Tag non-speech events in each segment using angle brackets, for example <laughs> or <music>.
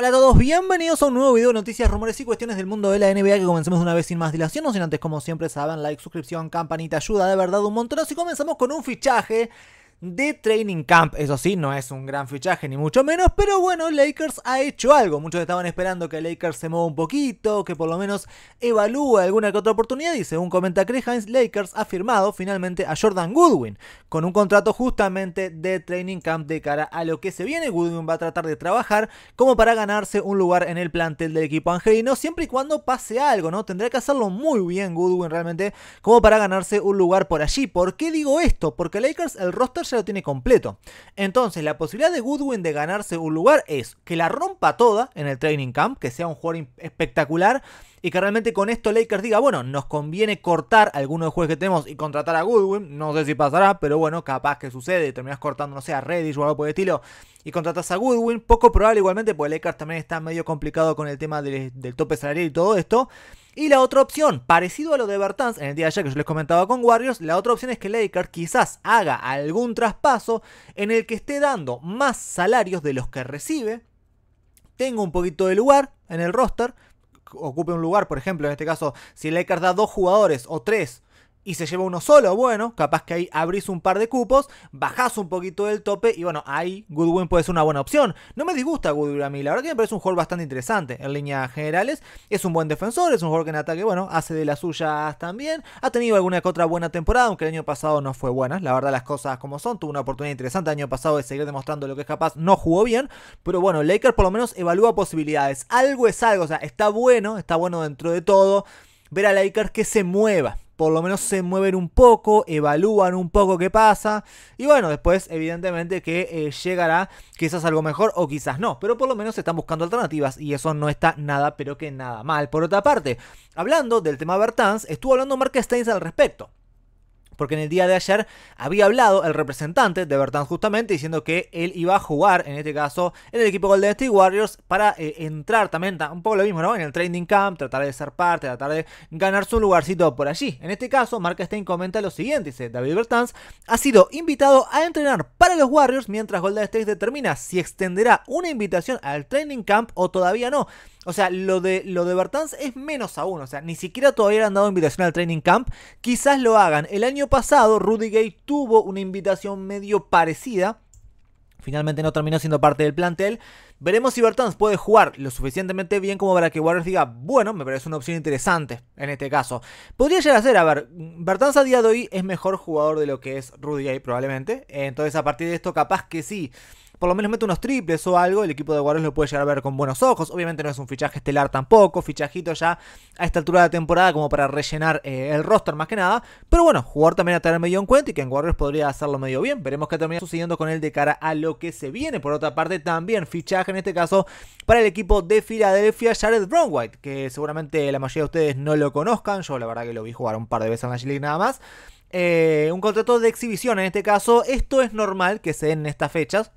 Hola a todos, bienvenidos a un nuevo video de noticias, rumores y cuestiones del mundo de la NBA que comencemos una vez sin más dilación, no sin antes como siempre saben, like, suscripción, campanita, ayuda de verdad un montón, así comenzamos con un fichaje de Training Camp. Eso sí, no es un gran fichaje, ni mucho menos, pero bueno, Lakers ha hecho algo. Muchos estaban esperando que Lakers se mueva un poquito, que por lo menos evalúe alguna que otra oportunidad. Y según comenta Chris Lakers ha firmado finalmente a Jordan Goodwin con un contrato justamente de Training Camp de cara a lo que se viene. Goodwin va a tratar de trabajar como para ganarse un lugar en el plantel del equipo angelino, siempre y cuando pase algo, ¿no? Tendrá que hacerlo muy bien Goodwin realmente como para ganarse un lugar por allí. ¿Por qué digo esto? Porque Lakers el roster ya lo tiene completo. Entonces, la posibilidad de Goodwin de ganarse un lugar es que la rompa toda en el training camp, que sea un jugador espectacular y que realmente con esto Lakers diga, bueno, nos conviene cortar algunos alguno de que tenemos y contratar a Goodwin, no sé si pasará, pero bueno, capaz que sucede, terminás cortando, no sé, a Reddish o algo por el estilo, y contratas a Goodwin, poco probable igualmente, porque Lakers también está medio complicado con el tema del tope salarial y todo esto, y la otra opción, parecido a lo de Bertans en el día de ayer que yo les comentaba con Warriors, la otra opción es que Lakers quizás haga algún traspaso en el que esté dando más salarios de los que recibe, tenga un poquito de lugar en el roster, ocupe un lugar, por ejemplo, en este caso, si Lakers da dos jugadores o tres y se lleva uno solo, bueno, capaz que ahí abrís un par de cupos, bajás un poquito del tope y bueno, ahí Goodwin puede ser una buena opción. No me disgusta Goodwin a mí, la verdad que me parece un jugador bastante interesante en líneas generales. Es un buen defensor, es un jugador que en ataque, bueno, hace de las suyas también. Ha tenido alguna que otra buena temporada, aunque el año pasado no fue buena, la verdad las cosas como son. Tuvo una oportunidad interesante el año pasado de seguir demostrando lo que es capaz, no jugó bien, pero bueno, Lakers por lo menos evalúa posibilidades. Algo es algo, o sea, está bueno, está bueno dentro de todo ver a Lakers que se mueva por lo menos se mueven un poco, evalúan un poco qué pasa. Y bueno, después evidentemente que eh, llegará quizás algo mejor o quizás no. Pero por lo menos están buscando alternativas y eso no está nada, pero que nada mal. Por otra parte, hablando del tema Bertans, estuvo hablando Mark Steins al respecto. Porque en el día de ayer había hablado el representante de Bertans justamente diciendo que él iba a jugar, en este caso, en el equipo Golden State Warriors para eh, entrar también, un poco lo mismo, ¿no? En el training camp, tratar de ser parte, tratar de ganar su lugarcito por allí. En este caso, Mark Stein comenta lo siguiente, dice David Bertans, ha sido invitado a entrenar para los Warriors mientras Golden State determina si extenderá una invitación al training camp o todavía no. O sea, lo de, lo Bertans es menos aún. O sea, ni siquiera todavía han dado invitación al training camp. Quizás lo hagan. El año pasado, Rudy Gay tuvo una invitación medio parecida. Finalmente no terminó siendo parte del plantel. Veremos si Bertans puede jugar lo suficientemente bien como para que Warriors diga, bueno, me parece una opción interesante en este caso. Podría llegar a ser, a ver, Bertans a día de hoy es mejor jugador de lo que es Rudy Gay probablemente. Entonces a partir de esto capaz que sí por lo menos mete unos triples o algo, el equipo de Warriors lo puede llegar a ver con buenos ojos. Obviamente no es un fichaje estelar tampoco, fichajito ya a esta altura de la temporada como para rellenar eh, el roster más que nada. Pero bueno, jugar también a tener medio en cuenta y que en Warriors podría hacerlo medio bien. Veremos qué termina sucediendo con él de cara a lo que se viene. Por otra parte, también fichaje en este caso para el equipo de Filadelfia, Jared Brownwhite, que seguramente la mayoría de ustedes no lo conozcan. Yo la verdad que lo vi jugar un par de veces en la G-League nada más. Eh, un contrato de exhibición en este caso. Esto es normal que se den en estas fechas.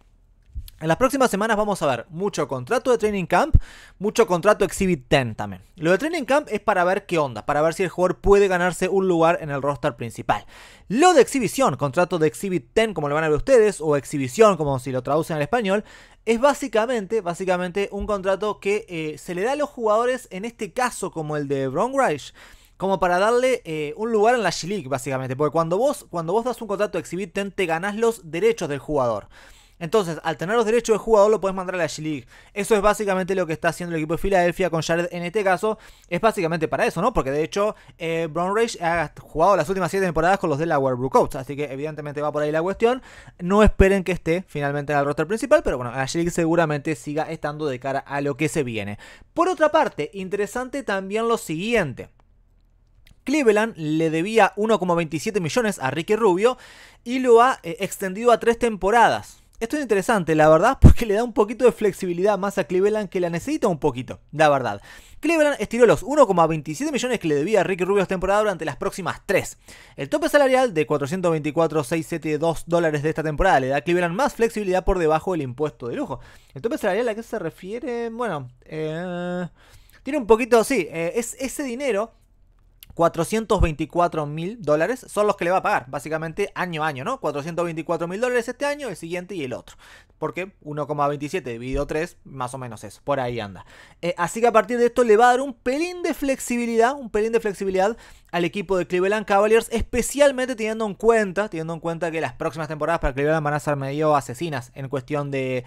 En las próximas semanas vamos a ver mucho contrato de Training Camp, mucho contrato Exhibit 10 también. Lo de Training Camp es para ver qué onda, para ver si el jugador puede ganarse un lugar en el roster principal. Lo de exhibición, contrato de Exhibit 10 como lo van a ver ustedes, o exhibición como si lo traducen al español, es básicamente, básicamente un contrato que eh, se le da a los jugadores, en este caso como el de Bron como para darle eh, un lugar en la G-League básicamente, porque cuando vos, cuando vos das un contrato de Exhibit 10 te ganás los derechos del jugador. Entonces, al tener los derechos de jugador, lo puedes mandar a la G-League. Eso es básicamente lo que está haciendo el equipo de Filadelfia con Jared en este caso. Es básicamente para eso, ¿no? Porque de hecho, eh, Rage ha jugado las últimas 7 temporadas con los Delaware Coats. Así que, evidentemente, va por ahí la cuestión. No esperen que esté finalmente en el roster principal, pero bueno, la G-League seguramente siga estando de cara a lo que se viene. Por otra parte, interesante también lo siguiente. Cleveland le debía 1,27 millones a Ricky Rubio y lo ha eh, extendido a tres temporadas. Esto es interesante, la verdad, <laughs> porque le da un poquito de flexibilidad más a Cleveland que la necesita un poquito, la verdad. Cleveland estiró los 1,27 millones que le debía a Ricky Rubio esta temporada durante las próximas 3. El tope salarial de 424,672 dólares de esta temporada le da a Cleveland más flexibilidad por debajo del impuesto de lujo. El tope salarial a qué se refiere, bueno, eh, tiene un poquito, sí, eh, es ese dinero 424 mil dólares son los que le va a pagar, básicamente año a año, ¿no? 424 mil dólares este año, el siguiente y el otro. Porque 1,27 dividido 3, más o menos eso, por ahí anda. Eh, así que a partir de esto le va a dar un pelín de flexibilidad, un pelín de flexibilidad al equipo de Cleveland Cavaliers, especialmente teniendo en cuenta, teniendo en cuenta que las próximas temporadas para Cleveland van a ser medio asesinas en cuestión de,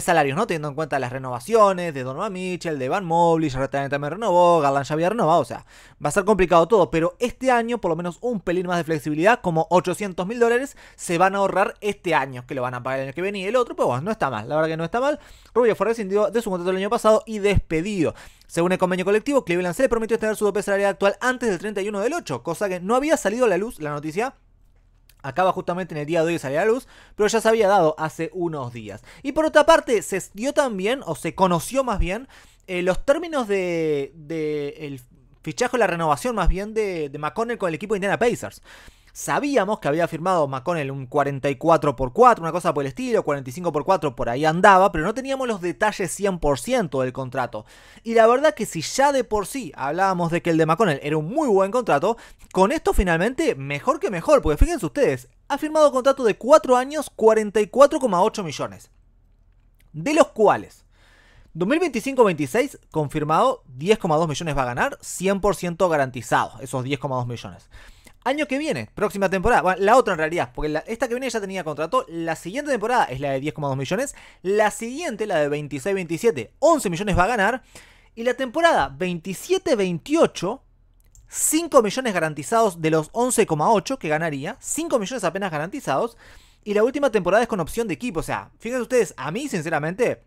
salarios, ¿no? Teniendo en cuenta las renovaciones de Donovan Mitchell, de Van Mobley, Jarrett también renovó, Garland ya había renovado, o sea, va a ser complicado todo, pero este año por lo menos un pelín más de flexibilidad, como 800 mil dólares se van a ahorrar este año, que lo van a pagar el año que viene y el otro, pues bueno, no está mal, la verdad que no está mal. Rubio fue rescindido de su contrato el año pasado y despedido. Según el convenio colectivo, Cleveland se le prometió tener su dope salarial actual antes del 31 del 8, cosa que no había salido a la luz la noticia. Acaba justamente en el día de hoy salir a la luz, pero ya se había dado hace unos días. Y por otra parte, se dio también, o se conoció más bien, eh, los términos de, de el fichaje, la renovación más bien de, de McConnell con el equipo de Indiana Pacers. Sabíamos que había firmado McConnell un 44x4, una cosa por el estilo, 45x4 por ahí andaba, pero no teníamos los detalles 100% del contrato. Y la verdad que si ya de por sí hablábamos de que el de McConnell era un muy buen contrato, con esto finalmente mejor que mejor, porque fíjense ustedes, ha firmado contrato de 4 años, 44,8 millones. De los cuales, 2025-26 confirmado, 10,2 millones va a ganar, 100% garantizado, esos 10,2 millones año que viene, próxima temporada. Bueno, la otra en realidad, porque esta que viene ya tenía contrato. La siguiente temporada es la de 10,2 millones. La siguiente, la de 26-27, 11 millones va a ganar. Y la temporada 27-28, 5 millones garantizados de los 11,8 que ganaría. 5 millones apenas garantizados. Y la última temporada es con opción de equipo. O sea, fíjense ustedes, a mí sinceramente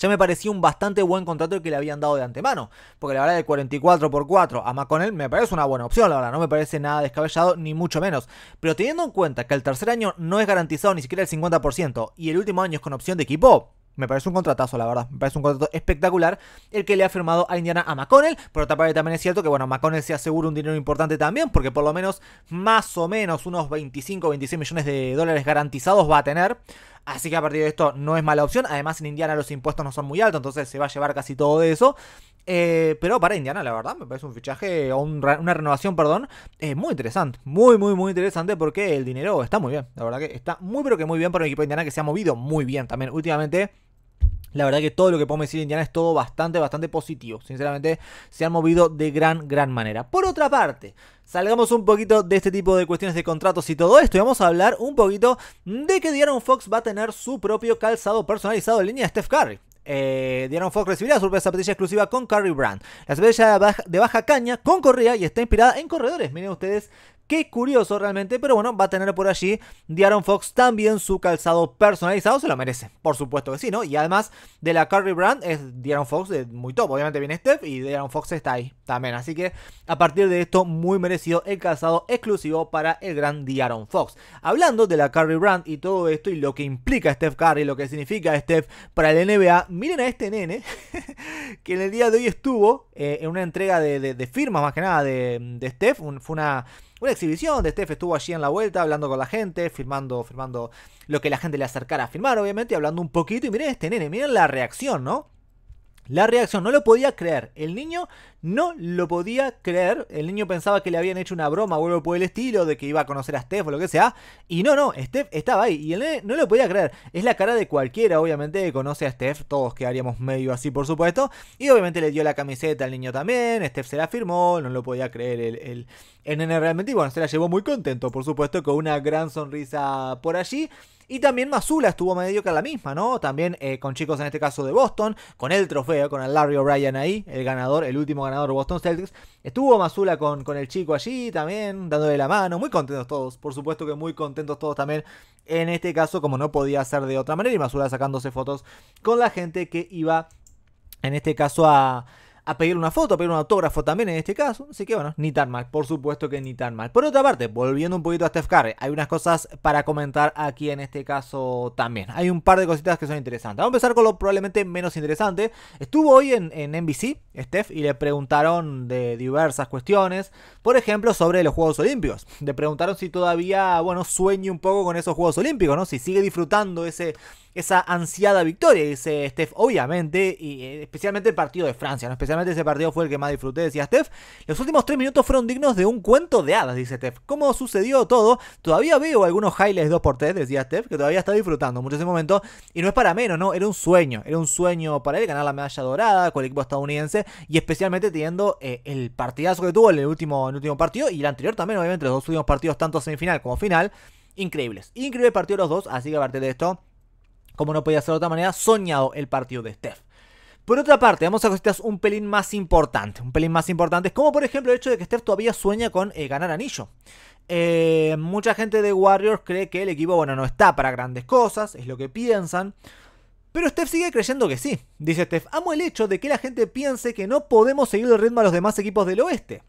ya me parecía un bastante buen contrato el que le habían dado de antemano. Porque la verdad, de 44 por 4 a McConnell me parece una buena opción, la verdad. No me parece nada descabellado, ni mucho menos. Pero teniendo en cuenta que el tercer año no es garantizado ni siquiera el 50% y el último año es con opción de equipo, me parece un contratazo, la verdad. Me parece un contrato espectacular el que le ha firmado a Indiana a McConnell. Pero otra parte, también es cierto que, bueno, McConnell se asegura un dinero importante también, porque por lo menos, más o menos, unos 25 o 26 millones de dólares garantizados va a tener. Así que a partir de esto no es mala opción. Además, en Indiana los impuestos no son muy altos, entonces se va a llevar casi todo eso. Eh, pero para Indiana, la verdad, me parece un fichaje o una renovación, perdón, eh, muy interesante. Muy, muy, muy interesante porque el dinero está muy bien. La verdad que está muy, pero que muy bien para el equipo de Indiana que se ha movido muy bien también últimamente. La verdad que todo lo que podemos decir de Indiana es todo bastante, bastante positivo. Sinceramente, se han movido de gran, gran manera. Por otra parte, salgamos un poquito de este tipo de cuestiones de contratos y todo esto. Y vamos a hablar un poquito de que Diaron Fox va a tener su propio calzado personalizado en línea de Steph Curry. Eh, Diaron Fox recibirá su propia zapatilla exclusiva con Curry Brand. La zapatilla de baja, caña con correa y está inspirada en corredores. Miren ustedes Qué curioso realmente, pero bueno, va a tener por allí Diaron Fox también su calzado personalizado, se lo merece, por supuesto que sí, ¿no? Y además de la Curry Brand es Diaron Fox de muy top, obviamente viene Steph y Diaron Fox está ahí también, así que a partir de esto muy merecido el calzado exclusivo para el gran Diaron Fox. Hablando de la Curry Brand y todo esto y lo que implica Steph Curry, lo que significa Steph para el NBA, miren a este nene <laughs> que en el día de hoy estuvo eh, en una entrega de, firmas más que nada de, Steph, fue una una exhibición de Steph, estuvo allí en la vuelta hablando con la gente, firmando, firmando lo que la gente le acercara a firmar, obviamente, hablando un poquito. Y miren este nene, miren la reacción, ¿no? La reacción, no lo podía creer. El niño no lo podía creer. El niño pensaba que le habían hecho una broma o algo por el estilo, de que iba a conocer a Steph o lo que sea. Y no, no, Steph estaba ahí. Y el nene no lo podía creer. Es la cara de cualquiera, obviamente, que conoce a Steph. Todos quedaríamos medio así, por supuesto. Y obviamente le dio la camiseta al niño también. Steph se la firmó, no lo podía creer el, el, el nene realmente. Y bueno, se la llevó muy contento, por supuesto, con una gran sonrisa por allí. Y también Masula estuvo medio que a la misma, ¿no? También eh, con chicos en este caso de Boston, con el trofeo, con el Larry O'Brien ahí, el ganador, el último ganador Boston Celtics. Estuvo Masula con, con el chico allí también, dándole la mano, muy contentos todos, por supuesto que muy contentos todos también. En este caso, como no podía ser de otra manera, y Masula sacándose fotos con la gente que iba, en este caso, a a pedir una foto, a pedir un autógrafo también en este caso. Así que bueno, ni tan mal, por supuesto que ni tan mal. Por otra parte, volviendo un poquito a Steph Curry, hay unas cosas para comentar aquí en este caso también. Hay un par de cositas que son interesantes. Vamos a empezar con lo probablemente menos interesante. Estuvo hoy en, NBC, Steph, y le preguntaron de diversas cuestiones. Por ejemplo, sobre los Juegos Olímpicos. Le preguntaron si todavía, bueno, sueñe un poco con esos Juegos Olímpicos, ¿no? Si sigue disfrutando ese esa ansiada victoria, dice Steph, obviamente, y eh, especialmente el partido de Francia, ¿no? ese partido fue el que más disfruté, decía Steph. Los últimos tres minutos fueron dignos de un cuento de hadas, dice Steph. ¿Cómo sucedió todo? Todavía veo algunos highlights 2x3, decía Steph, que todavía está disfrutando mucho ese momento. Y no es para menos, ¿no? Era un sueño. Era un sueño para él ganar la medalla dorada con el equipo estadounidense. Y especialmente teniendo eh, el partidazo que tuvo en el, último, último partido. Y el anterior también, obviamente, los dos últimos partidos, tanto semifinal como final. Increíbles. Increíble partido los dos. Así que a partir de esto como no podía ser de otra manera, soñado el partido de Steph. Por otra parte, vamos a cositas un pelín más importante, un pelín más es como por ejemplo el hecho de que Steph todavía sueña con eh, ganar anillo. Eh, mucha gente de Warriors cree que el equipo, bueno, no está para grandes cosas, es lo que piensan. Pero Steph sigue creyendo que sí. Dice Steph, amo el hecho de que la gente piense que no podemos seguir el ritmo a los demás equipos del oeste.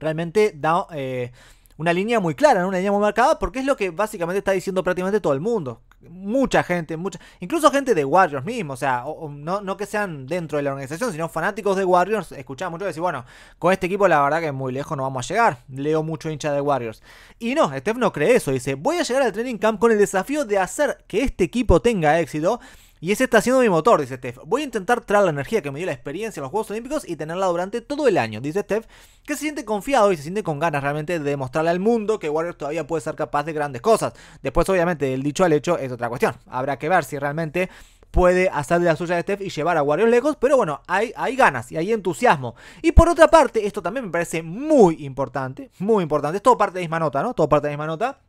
Realmente da eh, una línea muy clara, una línea muy marcada, porque es lo que básicamente está diciendo prácticamente todo el mundo mucha gente, mucha, incluso gente de Warriors mismo, o sea, no, no, que sean dentro de la organización, sino fanáticos de Warriors, escuchaba mucho decir, bueno, con este equipo la verdad que muy lejos no vamos a llegar, leo mucho hincha de Warriors. Y no, Steph no cree eso, dice, voy a llegar al training camp con el desafío de hacer que este equipo tenga éxito y ese está siendo mi motor, dice Steph. Voy a intentar traer la energía que me dio la experiencia en los Juegos Olímpicos y tenerla durante todo el año, dice Steph, que se siente confiado y se siente con ganas realmente de demostrarle al mundo que Warriors todavía puede ser capaz de grandes cosas. Después, obviamente, el dicho al hecho es otra cuestión. Habrá que ver si realmente puede hacer de la suya de Steph y llevar a Warriors lejos, pero bueno, hay, hay ganas y hay entusiasmo. Y por otra parte, esto también me parece muy importante, muy importante, es todo parte de misma nota, ¿no? Todo parte de misma nota.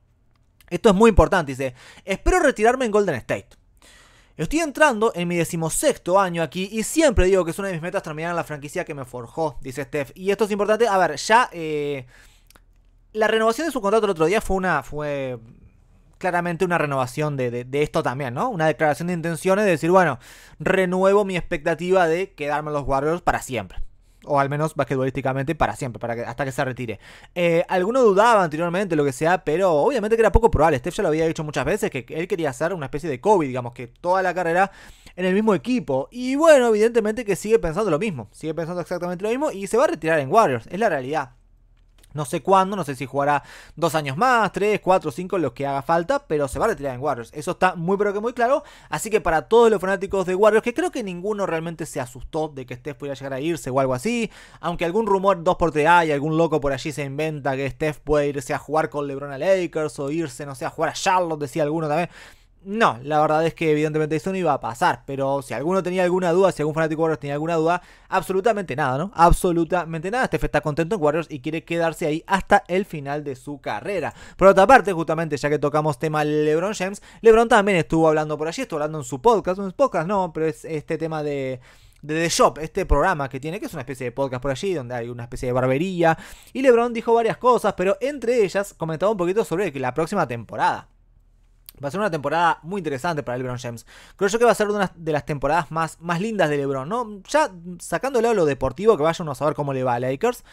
Esto es muy importante, dice, espero retirarme en Golden State. Estoy entrando en mi decimosexto año aquí y siempre digo que es una de mis metas terminar la franquicia que me forjó, dice Steph. Y esto es importante, a ver, ya... Eh, la renovación de su contrato el otro día fue una... fue claramente una renovación de, de, esto también, ¿no? Una declaración de intenciones de decir, bueno, renuevo mi expectativa de quedarme en los Warriors para siempre o al menos basquetbolísticamente para siempre, para que, hasta que se retire. Eh, alguno dudaba anteriormente, lo que sea, pero obviamente que era poco probable. Steph ya lo había dicho muchas veces, que él quería hacer una especie de COVID, digamos, que toda la carrera en el mismo equipo. Y bueno, evidentemente que sigue pensando lo mismo, sigue pensando exactamente lo mismo y se va a retirar en Warriors, es la realidad. No sé cuándo, no sé si jugará dos años más, tres, cuatro, cinco, los que haga falta, pero se va a retirar en Warriors. Eso está muy pero que muy claro. Así que para todos los fanáticos de Warriors, que creo que ninguno realmente se asustó de que Steph pudiera llegar a irse o algo así, aunque algún rumor 2x3 hay, algún loco por allí se inventa que Steph puede irse a jugar con LeBron a Lakers o irse, no sé, a jugar a Charlotte, decía alguno también. No, la verdad es que evidentemente eso no iba a pasar, pero si alguno tenía alguna duda, si algún fanático de Warriors tenía alguna duda, absolutamente nada, ¿no? Absolutamente nada. Steph está contento en Warriors y quiere quedarse ahí hasta el final de su carrera. Por otra parte, justamente ya que tocamos tema LeBron James, LeBron también estuvo hablando por allí, estuvo hablando en su podcast, en su podcast no, pero es este tema de de The Shop, este programa que tiene, que es una especie de podcast por allí, donde hay una especie de barbería. Y LeBron dijo varias cosas, pero entre ellas comentaba un poquito sobre la próxima temporada. Va a ser una temporada muy interesante para LeBron James. Creo yo que va a ser una de las temporadas más, más lindas de LeBron, ¿no? Ya sacando a lo deportivo, que vaya a saber cómo le va a Lakers.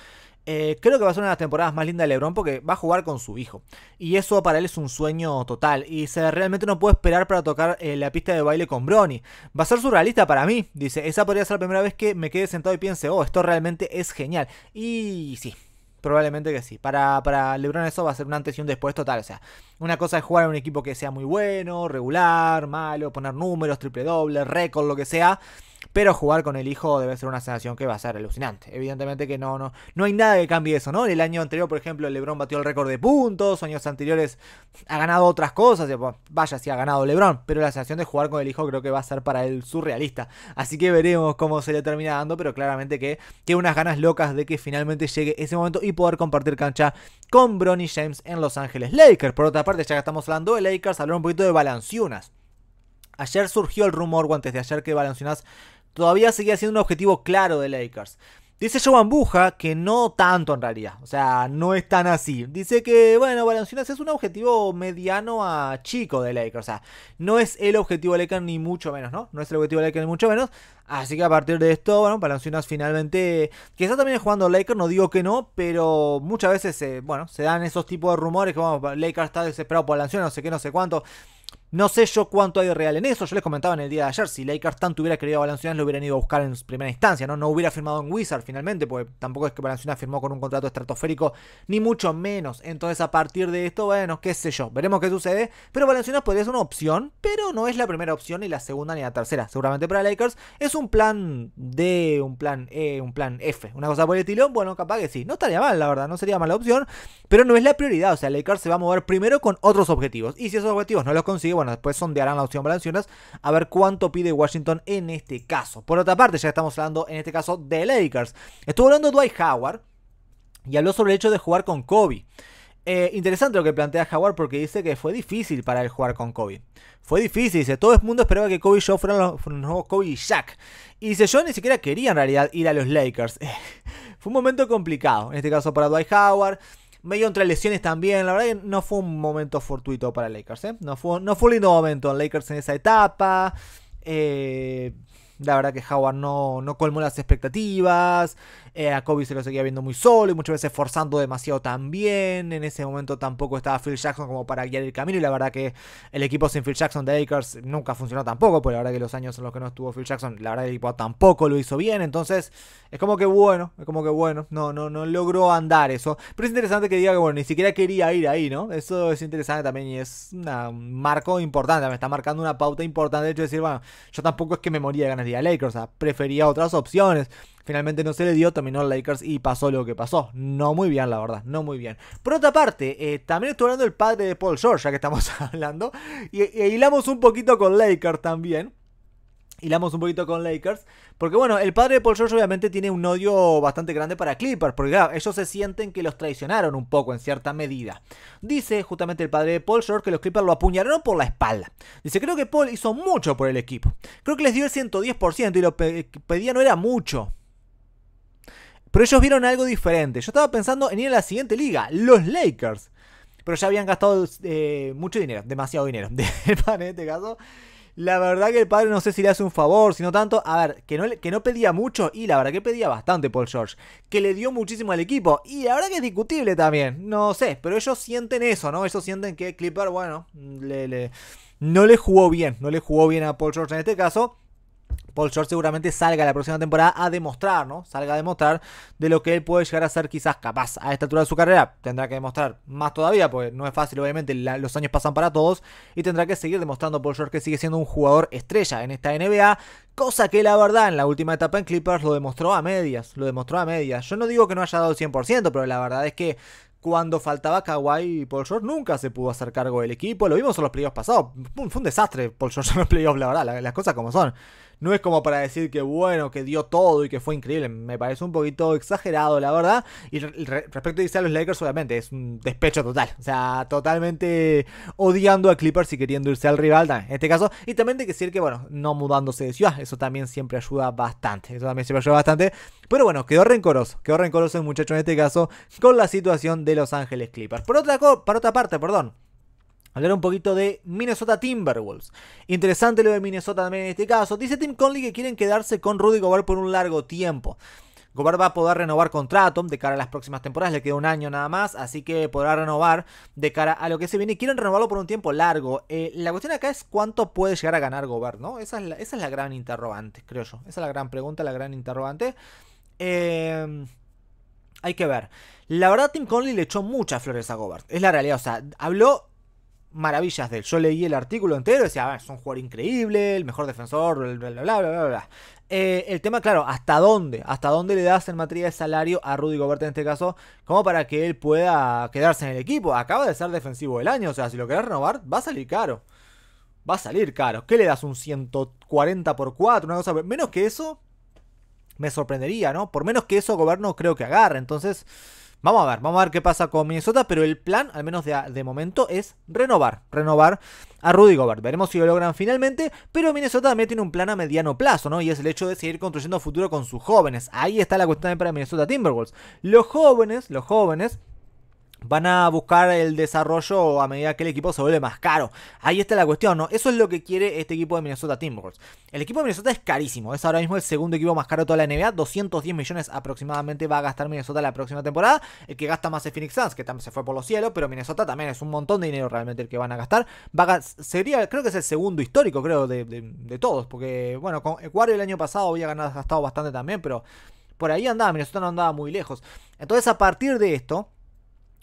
Eh, creo que va a ser una de las temporadas más lindas de LeBron porque va a jugar con su hijo. Y eso para él es un sueño total. Y se realmente no puede esperar para tocar eh, la pista de baile con Bronny. Va a ser surrealista para mí. Dice, esa podría ser la primera vez que me quede sentado y piense, oh, esto realmente es genial. Y sí, Probablemente que sí. Para, para LeBron eso va a ser un antes y un después total. O sea, una cosa es jugar en un equipo que sea muy bueno, regular, malo, poner números, triple doble, récord, lo que sea. Pero jugar con el hijo debe ser una sensación que va a ser alucinante. Evidentemente que no, no, no hay nada que cambie eso, ¿no? el año anterior, por ejemplo, LeBron batió el récord de puntos, años anteriores ha ganado otras cosas, vaya si ha ganado LeBron, pero la sensación de jugar con el hijo creo que va a ser para él surrealista. Así que veremos cómo se le termina dando, pero claramente que unas ganas locas de que finalmente llegue ese momento y poder compartir cancha con Bronny James en Los Ángeles Lakers. Por otra parte, ya que estamos hablando de Lakers, hablar un poquito de Balanciunas. Ayer surgió el rumor, o antes de ayer que Valenciunas todavía seguía siendo un objetivo claro de Lakers. Dice Jovan Buja que no tanto en realidad, o sea, no es tan así. Dice que, bueno, Valenciunas es un objetivo mediano a chico de Lakers, o sea, no es el objetivo de Lakers ni mucho menos, ¿no? No es el objetivo de Lakers ni mucho menos. Así que a partir de esto, bueno, Valenciunas finalmente, que está también jugando Lakers, no digo que no, pero muchas veces, bueno, se dan esos tipos de rumores que, bueno, Lakers está desesperado por Valenciunas, no sé qué, no sé cuánto. No sé yo cuánto hay de real en eso. Yo les comentaba en el día de ayer, si Lakers tanto hubiera querido a lo hubieran ido a buscar en primera instancia, ¿no? No hubiera firmado en Wizard finalmente, porque tampoco es que Valenciunas firmó con un contrato estratosférico, ni mucho menos. Entonces, a partir de esto, bueno, qué sé yo, veremos qué sucede. Pero Valenciunas podría ser una opción, pero no es la primera opción, ni la segunda, ni la tercera. Seguramente para Lakers es un plan D, un plan E, un plan F, una cosa por el estilo. Bueno, capaz que sí, no estaría mal, la verdad, no sería mala opción, pero no es la prioridad. O sea, Lakers se va a mover primero con otros objetivos, y si esos objetivos no los consigue, bueno, después sondearán la opción Valencianas a ver cuánto pide Washington en este caso. Por otra parte, ya estamos hablando en este caso de Lakers. Estuvo hablando Dwight Howard y habló sobre el hecho de jugar con Kobe. Eh, interesante lo que plantea Howard porque dice que fue difícil para él jugar con Kobe. Fue difícil, dice, todo el mundo esperaba que Kobe y yo fueran los, nuevos Kobe y Shaq. Y dice, yo ni siquiera quería en realidad ir a los Lakers. <laughs> fue un momento complicado, en este caso para Dwight Howard medio entre lesiones también. La verdad que no fue un momento fortuito para Lakers. ¿eh? No, fue, no fue un lindo momento Lakers en esa etapa. Eh, la verdad que Howard no, no colmó las expectativas. Eh, a Kobe se lo seguía viendo muy solo y muchas veces forzando demasiado también. En ese momento tampoco estaba Phil Jackson como para guiar el camino. Y la verdad que el equipo sin Phil Jackson de Akers nunca funcionó tampoco. Porque la verdad que los años en los que no estuvo Phil Jackson, la verdad que el equipo tampoco lo hizo bien. Entonces, es como que bueno, es como que bueno. No, no, no logró andar eso. Pero es interesante que diga que bueno, ni siquiera quería ir ahí, ¿no? Eso es interesante también y es un marco importante. Me está marcando una pauta importante. De hecho, decir, bueno, yo tampoco es que me moría de ganas de a Lakers, o sea, prefería otras opciones. Finalmente no se le dio, terminó Lakers y pasó lo que pasó. No muy bien, la verdad, no muy bien. Por otra parte, eh, también estuvo hablando el padre de Paul George, ya que estamos <laughs> hablando, y hilamos un poquito con Lakers también hilamos un poquito con Lakers. Porque bueno, el padre de Paul George obviamente tiene un odio bastante grande para Clippers. Porque ellos se sienten que los traicionaron un poco en cierta medida. Dice justamente el padre de Paul George que los Clippers lo apuñalaron por la espalda. Dice, creo que Paul hizo mucho por el equipo. Creo que les dio el 110% y lo que pedía no era mucho. Pero ellos vieron algo diferente. Yo estaba pensando en ir a la siguiente liga, los Lakers. Pero ya habían gastado eh, mucho dinero, demasiado dinero, <laughs> de, en este caso. La verdad que el padre no sé si le hace un favor, sino tanto, a ver, que no, que no pedía mucho y la verdad que pedía bastante Paul George, que le dio muchísimo al equipo y la verdad que es discutible también, no sé, pero ellos sienten eso, ¿no? Ellos sienten que Clipper, bueno, le, no le jugó bien, no le jugó bien a Paul George en este caso. Paul George seguramente salga la próxima temporada a demostrar, ¿no? Salga a demostrar de lo que él puede llegar a ser quizás capaz a esta altura de su carrera. Tendrá que demostrar más todavía, porque no es fácil, obviamente, los años pasan para todos. Y tendrá que seguir demostrando Paul George que sigue siendo un jugador estrella en esta NBA. Cosa que la verdad en la última etapa en Clippers lo demostró a medias, lo demostró a medias. Yo no digo que no haya dado el 100%, pero la verdad es que cuando faltaba Kawhi, Paul George nunca se pudo hacer cargo del equipo. Lo vimos en los playoffs pasados. Fue un desastre Paul George en los playoffs, la verdad, las cosas como son. No es como para decir que bueno, que dio todo y que fue increíble. Me parece un poquito exagerado, la verdad. Y de respecto a los Lakers, obviamente, es un despecho total. O sea, totalmente odiando a Clippers y queriendo irse al rival también, en este caso. Y también hay que decir que, bueno, no mudándose de ciudad. Eso también siempre ayuda bastante. Eso también siempre ayuda bastante. Pero bueno, quedó rencoroso. Quedó rencoroso el muchacho en este caso con la situación de Los Ángeles Clippers. Por otra, por otra parte, perdón. Hablar un poquito de Minnesota Timberwolves. Interesante lo de Minnesota también en este caso. Dice Tim Conley que quieren quedarse con Rudy Gobert por un largo tiempo. Gobert va a poder renovar contrato de cara a las próximas temporadas, le queda un año nada más, así que podrá renovar de cara a lo que se viene quieren renovarlo por un tiempo largo. Eh, la cuestión acá es cuánto puede llegar a ganar Gobert, ¿no? Esa es, la, gran interrogante, creo yo. Esa es la gran pregunta, la gran interrogante. Eh, hay que ver. La verdad, Tim Conley le echó muchas flores a Gobert. Es la realidad. O sea, habló maravillas de él. Yo leí el artículo entero decía, ah, es un jugador increíble, el mejor defensor, bla, bla, bla, bla, eh, el tema, claro, ¿hasta dónde? ¿Hasta dónde le das en materia de salario a Rudy Gobert en este caso? Como para que él pueda quedarse en el equipo. Acaba de ser defensivo del año, o sea, si lo querés renovar, va a salir caro. Va a salir caro. ¿Qué le das? ¿Un 140 por 4? Una cosa. Menos que eso, me sorprendería, ¿no? Por menos que eso, Gobert creo que agarre. Entonces, Vamos a ver, vamos a ver qué pasa con Minnesota, pero el plan, al menos de, de momento, es renovar, renovar a Rudy Gobert. Veremos si lo logran finalmente, pero Minnesota también tiene un plan a mediano plazo, ¿no? Y es el hecho de seguir construyendo futuro con sus jóvenes. Ahí está la cuestión para Minnesota Timberwolves. Los jóvenes, los jóvenes van a buscar el desarrollo a medida que el equipo se vuelve más caro. Ahí está la cuestión, ¿no? Eso es lo que quiere este equipo de Minnesota Timberwolves. El equipo de Minnesota es carísimo, es ahora mismo el segundo equipo más caro de toda la NBA, 210 millones aproximadamente va a gastar Minnesota la próxima temporada. El que gasta más es Phoenix Suns, que también se fue por los cielos, pero Minnesota también es un montón de dinero realmente el que van a gastar. Va sería, creo que es el segundo histórico, creo, de, todos, porque, bueno, con Ecuador el año pasado había gastado bastante también, pero por ahí andaba, Minnesota no andaba muy lejos. Entonces, a partir de esto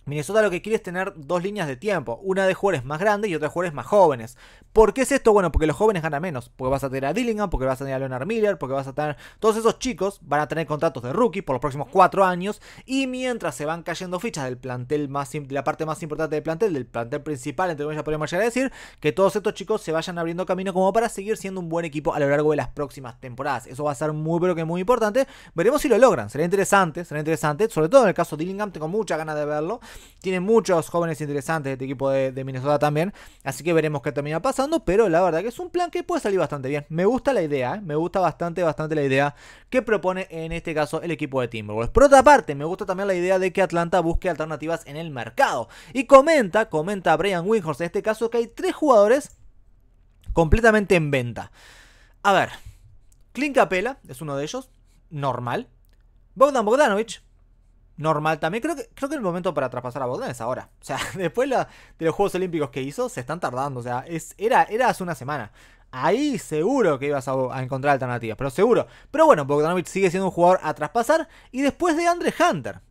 Minnesota lo que quiere es tener dos líneas de tiempo, una de jugadores más grandes y otra de jugadores más jóvenes. ¿Por qué es esto? Bueno, porque los jóvenes ganan menos, porque vas a tener a Dillingham, porque vas a tener a Leonard Miller, porque vas a tener... Todos esos chicos van a tener contratos de rookie por los próximos cuatro años y mientras se van cayendo fichas del plantel más... de la parte más importante del plantel, del plantel principal, entre comillas podríamos llegar a decir, que todos estos chicos se vayan abriendo camino como para seguir siendo un buen equipo a lo largo de las próximas temporadas. Eso va a ser muy pero que muy importante. Veremos si lo logran, será interesante, será interesante, sobre todo en el caso de Dillingham, tengo muchas ganas de verlo. Tiene muchos jóvenes interesantes este equipo de, Minnesota también. Así que veremos qué termina pasando. Pero la verdad que es un plan que puede salir bastante bien. Me gusta la idea, ¿eh? me gusta bastante, bastante la idea que propone en este caso el equipo de Timberwolves. Por otra parte, me gusta también la idea de que Atlanta busque alternativas en el mercado. Y comenta, comenta Brian Windhorst en este caso que hay tres jugadores completamente en venta. A ver, Clint Capela es uno de ellos, normal. Bogdan Bogdanovich, normal también. Creo que, creo que el momento para traspasar a Bogdan es ahora. O sea, <laughs> después de los Juegos Olímpicos que hizo, se están tardando. O sea, es, era, era hace una semana. Ahí seguro que ibas a, encontrar alternativas, pero seguro. Pero bueno, Bogdanovich sigue siendo un jugador a traspasar. Y después de Andre Hunter,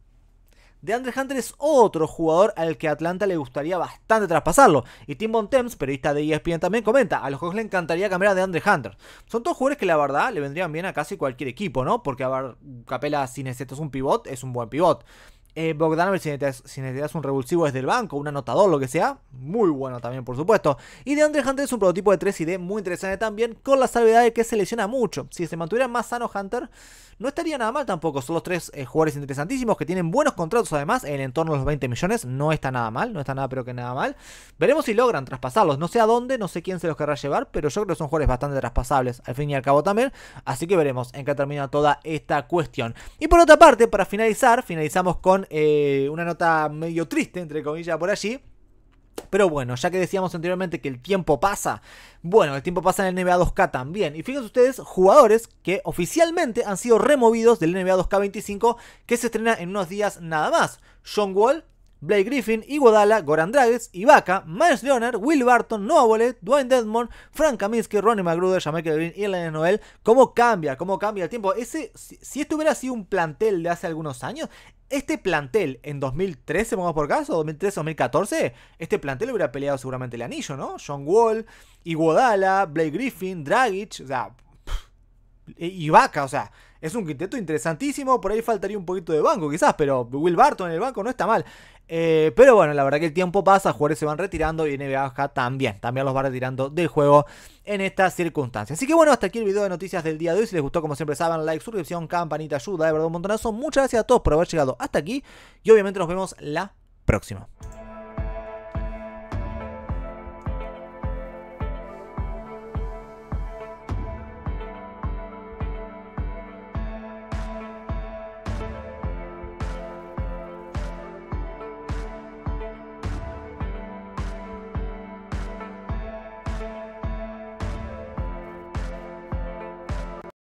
Andre Hunter es otro jugador al que Atlanta le gustaría bastante traspasarlo. Y Tim Thames, periodista de ESPN, también comenta, a los juegos le encantaría cambiar a Andre Hunter. Son todos jugadores que la verdad le vendrían bien a casi cualquier equipo, ¿no? Porque a ver, Capela sin necesitas es un pivot, es un buen pivot. Eh, Bogdanovich, si necesitas, un revulsivo desde el banco, un anotador, lo que sea, muy bueno también, por supuesto. Y de Andre Hunter es un prototipo de 3 id D muy interesante también, con la salvedad de que se lesiona mucho. Si se mantuviera más sano Hunter, no estaría nada mal tampoco. Son los tres eh, jugadores interesantísimos que tienen buenos contratos, además, en el entorno de los 20 millones. No está nada mal, no está nada, pero que nada mal. Veremos si logran traspasarlos. No sé a dónde, no sé quién se los querrá llevar, pero yo creo que son jugadores bastante traspasables, al fin y al cabo también. Así que veremos en qué termina toda esta cuestión. Y por otra parte, para finalizar, finalizamos con eh, una nota medio triste, entre comillas, por allí. Pero bueno, ya que decíamos anteriormente que el tiempo pasa, bueno, el tiempo pasa en el NBA 2K también. Y fíjense ustedes, jugadores que oficialmente han sido removidos del NBA 2K25 que se estrena en unos días nada más. John Wall Blake Griffin, Iguodala, Goran Dragic, Ibaka, Miles Leonard, Will Barton, Noah Dwayne Dedmon, Frank Kaminsky, Ronnie McGruder, Jamaica Green y Noel. ¿Cómo cambia? ¿Cómo cambia el tiempo? Ese, si, este hubiera sido un plantel de hace algunos años, este plantel en 2013, vamos por caso, 2013-2014, este plantel hubiera peleado seguramente el anillo, ¿no? John Wall, Iguodala, Blake Griffin, Dragic, o sea, y e, Ibaka, o sea, es un quinteto interesantísimo. Por ahí faltaría un poquito de banco, quizás, pero Will Barton en el banco no está mal. Eh, pero bueno, la verdad que el tiempo pasa, jugadores se van retirando y NBA también, también los va retirando del juego en estas circunstancias. Así que bueno, hasta aquí el video de noticias del día de hoy. Si les gustó, como siempre saben, like, suscripción, campanita, ayuda, de verdad un montonazo. Muchas gracias a todos por haber llegado hasta aquí y obviamente nos vemos la próxima.